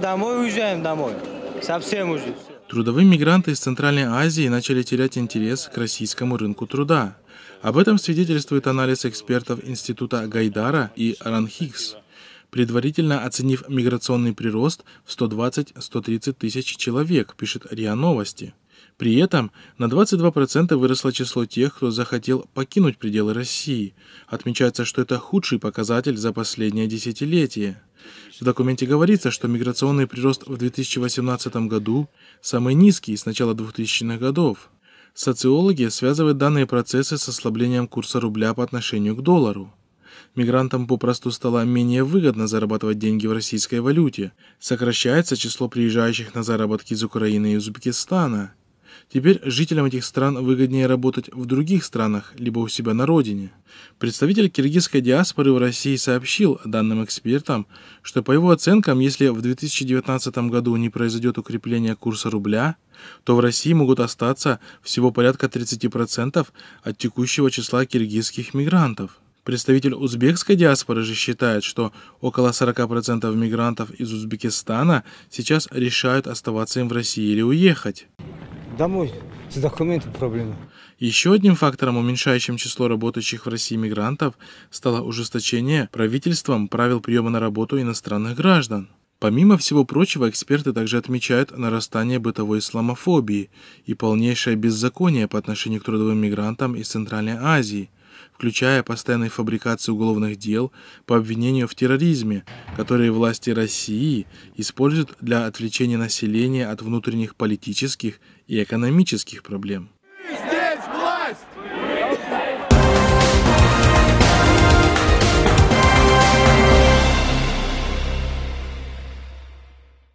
домой уезжаем, домой. Совсем уже. Трудовые мигранты из Центральной Азии начали терять интерес к российскому рынку труда. Об этом свидетельствует анализ экспертов Института Гайдара и Ранхикс. Предварительно оценив миграционный прирост в 120-130 тысяч человек, пишет РИА Новости. При этом на 22% выросло число тех, кто захотел покинуть пределы России. Отмечается, что это худший показатель за последнее десятилетие. В документе говорится, что миграционный прирост в 2018 году самый низкий с начала 2000-х годов. Социологи связывают данные процессы с ослаблением курса рубля по отношению к доллару. Мигрантам попросту стало менее выгодно зарабатывать деньги в российской валюте. Сокращается число приезжающих на заработки из Украины и Узбекистана. Теперь жителям этих стран выгоднее работать в других странах, либо у себя на родине. Представитель киргизской диаспоры в России сообщил данным экспертам, что по его оценкам, если в 2019 году не произойдет укрепление курса рубля, то в России могут остаться всего порядка 30% от текущего числа киргизских мигрантов. Представитель узбекской диаспоры же считает, что около 40% мигрантов из Узбекистана сейчас решают оставаться им в России или уехать. Домой с документами проблемы. Еще одним фактором, уменьшающим число работающих в России мигрантов, стало ужесточение правительством правил приема на работу иностранных граждан. Помимо всего прочего, эксперты также отмечают нарастание бытовой исламофобии и полнейшее беззаконие по отношению к трудовым мигрантам из Центральной Азии – включая постоянную фабрикацию уголовных дел по обвинению в терроризме, которые власти России используют для отвлечения населения от внутренних политических и экономических проблем.